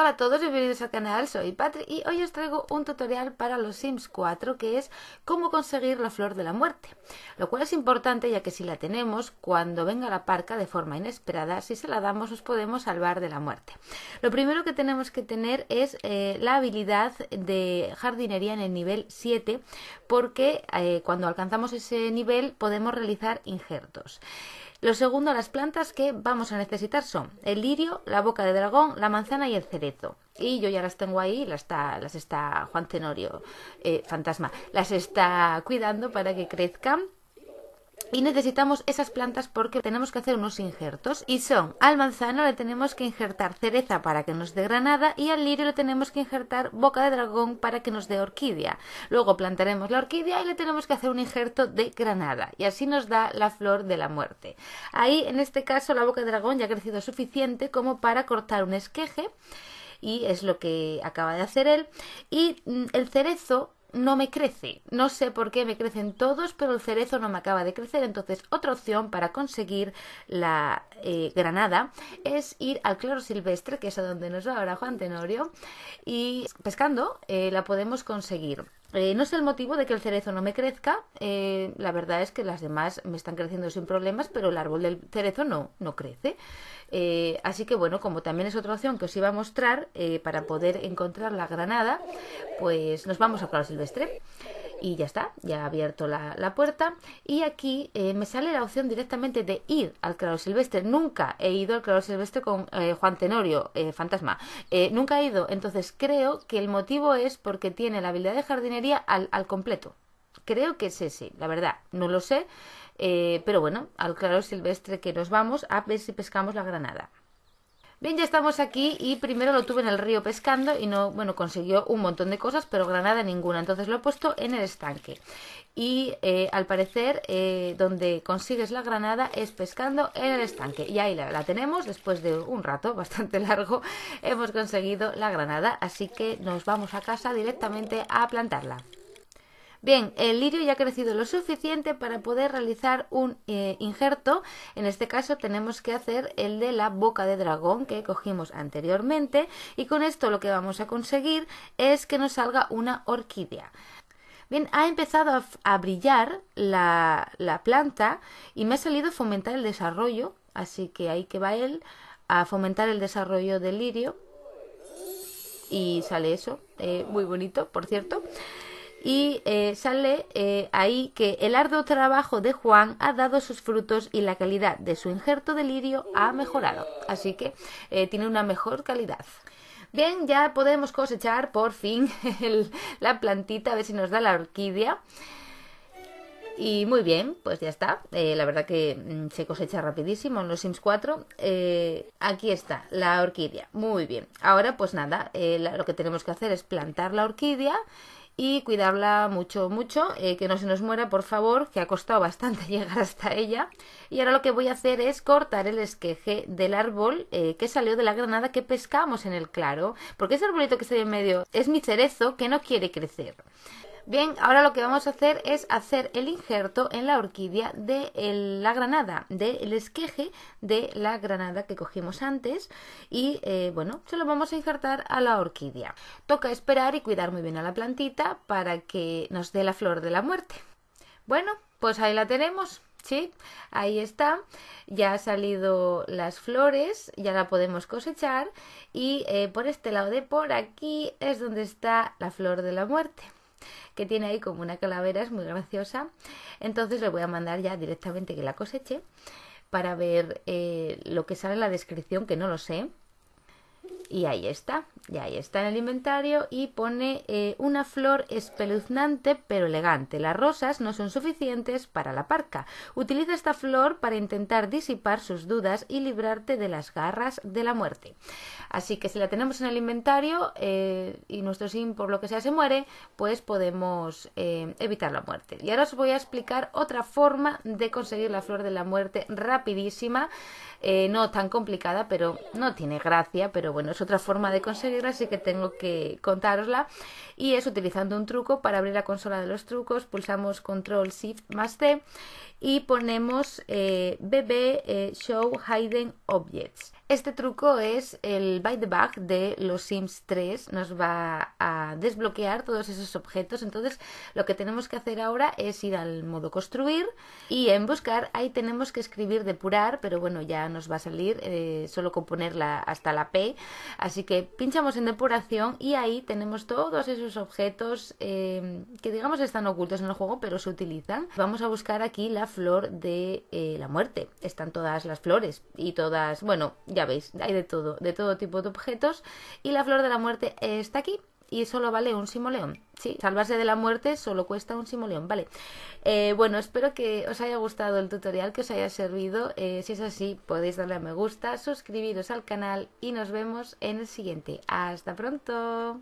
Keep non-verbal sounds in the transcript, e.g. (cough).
Hola a todos, bienvenidos al canal, soy Patri y hoy os traigo un tutorial para los Sims 4 que es cómo conseguir la flor de la muerte, lo cual es importante ya que si la tenemos, cuando venga la parca de forma inesperada, si se la damos nos podemos salvar de la muerte. Lo primero que tenemos que tener es eh, la habilidad de jardinería en el nivel 7 porque eh, cuando alcanzamos ese nivel podemos realizar injertos. Lo segundo, las plantas que vamos a necesitar son el lirio, la boca de dragón, la manzana y el cerezo. Y yo ya las tengo ahí, las está, las está Juan Tenorio, eh, fantasma, las está cuidando para que crezcan y necesitamos esas plantas porque tenemos que hacer unos injertos y son al manzano le tenemos que injertar cereza para que nos dé granada y al lirio le tenemos que injertar boca de dragón para que nos dé orquídea. Luego plantaremos la orquídea y le tenemos que hacer un injerto de granada y así nos da la flor de la muerte. Ahí en este caso la boca de dragón ya ha crecido suficiente como para cortar un esqueje y es lo que acaba de hacer él y mm, el cerezo no me crece. No sé por qué me crecen todos, pero el cerezo no me acaba de crecer. Entonces, otra opción para conseguir la eh, granada es ir al cloro silvestre, que es a donde nos va ahora Juan Tenorio, y pescando eh, la podemos conseguir. Eh, no sé el motivo de que el cerezo no me crezca. Eh, la verdad es que las demás me están creciendo sin problemas, pero el árbol del cerezo no, no crece. Eh, así que bueno, como también es otra opción que os iba a mostrar para poder encontrar la granada, pues nos vamos a Claro Silvestre y ya está, ya ha abierto la, puerta y aquí eh, me sale la opción directamente de ir al claro silvestre. Nunca he ido al claro silvestre con eh, Juan Tenorio, eh, fantasma. nunca he ido, entonces creo que el motivo es porque tiene la habilidad de jardinería al, al completo. Creo que es ese, la verdad, no lo sé, pero bueno, al claro silvestre que nos vamos a ver si pescamos la granada. Bien, ya estamos aquí y primero lo tuve en el río pescando y no, bueno, consiguió un montón de cosas, pero granada ninguna. Entonces lo he puesto en el estanque. Y eh, al parecer, eh, donde consigues la granada es pescando en el estanque. Y ahí la, tenemos, después de un rato bastante (laughs) largo, hemos conseguido la granada. Así que nos vamos a casa directamente a plantarla. Bien, el lirio ya ha crecido lo suficiente para poder realizar un eh, injerto. En este caso tenemos que hacer el de la boca de dragón que cogimos anteriormente y con esto lo que vamos a conseguir es que nos salga una orquídea. Bien, ha empezado a, brillar la, planta y me ha salido fomentar el desarrollo, así que ahí que va él a fomentar el desarrollo del lirio y sale eso, eh, muy bonito, por cierto y eh, sale eh, ahí que el arduo trabajo de Juan ha dado sus frutos y la calidad de su injerto de lirio ha mejorado. Así que eh, tiene una mejor calidad. Bien, ya podemos cosechar por fin (laughs) la plantita, a ver si nos da la orquídea. Y muy bien, pues ya está. la verdad que mm, se cosecha rapidísimo en los Sims 4. aquí está, la orquídea. Muy bien. Ahora pues nada, lo que tenemos que hacer es plantar la orquídea y cuidarla mucho, mucho, eh, que no se nos muera, por favor, que ha costado bastante (laughs) llegar hasta ella. Y ahora lo que voy a hacer es cortar el esqueje del árbol eh, que salió de la granada que pescamos en el claro, porque ese arbolito que está en medio es mi cerezo que no quiere crecer. Bien, ahora lo que vamos a hacer es hacer el injerto en la orquídea de la granada, del esqueje de la granada que cogimos antes y eh, bueno, se lo vamos a injertar a la orquídea. Toca esperar y cuidar muy bien a la plantita para que nos dé la flor de la muerte. Bueno, pues ahí la tenemos. Sí, ahí está. Ya han salido las flores, ya la podemos cosechar y eh, por este lado de por aquí es donde está la flor de la muerte que tiene ahí como una calavera, es muy graciosa. Entonces le voy a mandar ya directamente que la coseche para ver eh, lo que sale en la descripción, que no lo sé. Y ahí está. Y ahí está en el inventario y pone eh, una flor espeluznante pero elegante. Las rosas no son suficientes para la parca. Utiliza esta flor para intentar disipar sus dudas y librarte de las garras de la muerte. Así que si la tenemos en el inventario eh, y nuestro sim por lo que sea se muere, pues podemos eh, evitar la muerte. Y ahora os voy a explicar otra forma de conseguir la flor de la muerte rapidísima, no tan complicada, pero no tiene gracia, pero bueno, es otra forma de conseguir así que tengo que contarosla Y es utilizando un truco para abrir la consola de los trucos, pulsamos Control Shift más T y ponemos BB eh, eh, Show Hidden Objects. Este truco es el by the de los Sims 3, nos va a desbloquear todos esos objetos. Entonces, lo que tenemos que hacer ahora es ir al modo construir y en buscar, ahí tenemos que escribir depurar, pero bueno, ya nos va a salir eh, solo con ponerla hasta la P. Así que pinchamos en depuración y ahí tenemos todos esos objetos eh, que digamos están ocultos en el juego, pero se utilizan. Vamos a buscar aquí la flor de eh, la muerte. Están todas las flores y todas, bueno, ya veis, hay de todo, de todo tipo de objetos. Y la flor de la muerte está aquí y solo vale un simoleón. Sí, salvarse de la muerte solo cuesta un simoleón, vale. Eh, bueno, espero que os haya gustado el tutorial, que os haya servido. Eh, si es así, podéis darle a me gusta, suscribiros al canal y nos vemos en el siguiente. ¡Hasta pronto!